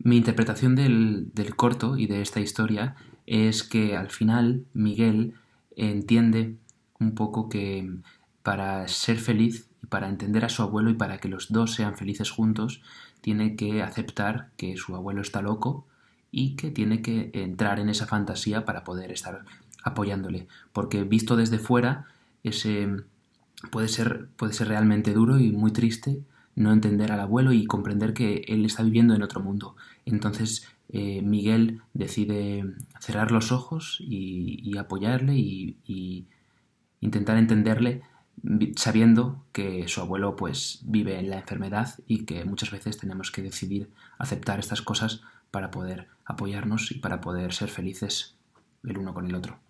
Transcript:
Mi interpretación del, del corto y de esta historia es que al final Miguel entiende un poco que para ser feliz y para entender a su abuelo y para que los dos sean felices juntos, tiene que aceptar que su abuelo está loco y que tiene que entrar en esa fantasía para poder estar apoyándole. Porque visto desde fuera, ese puede ser, puede ser realmente duro y muy triste no entender al abuelo y comprender que él está viviendo en otro mundo. Entonces eh, Miguel decide cerrar los ojos y, apoyarle y, y, intentar entenderle sabiendo que su abuelo pues vive en la enfermedad y que muchas veces tenemos que decidir aceptar estas cosas para poder apoyarnos y para poder ser felices el uno con el otro.